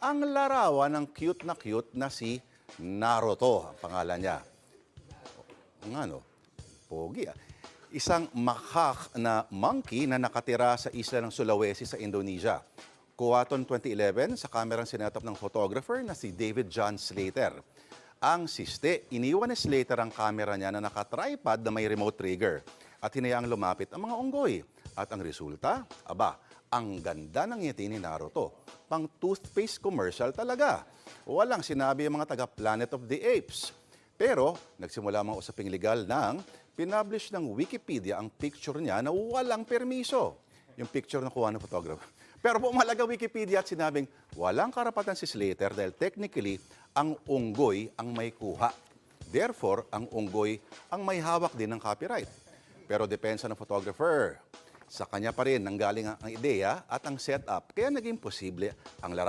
ang larawan ng cute na cute na si Naruto, ang pangalan niya. Nga no, pogi ah. Isang makak na monkey na nakatira sa isla ng Sulawesi sa Indonesia. Kuwaton 2011 sa kamerang sinetap ng photographer na si David John Slater. Ang siste, iniwan ni Slater ang kamera niya na nakatripod na may remote trigger at hinayaang lumapit ang mga unggoy. At ang resulta, aba, ang ganda ng ngiti ni Naruto pang toothpaste commercial talaga. Walang sinabi ang mga taga Planet of the Apes. Pero nagsimula mga usaping legal nang pinablish ng Wikipedia ang picture niya na walang permiso. Yung picture na kuha ng photographer. Pero bumalaga Wikipedia at sinabing walang karapatan si Slater dahil technically ang unggoy ang may kuha. Therefore, ang unggoy ang may hawak din ng copyright. Pero depensa ng photographer, sa kanya pa rin nanggaling ang ideya at ang setup kaya naging posible ang larawan.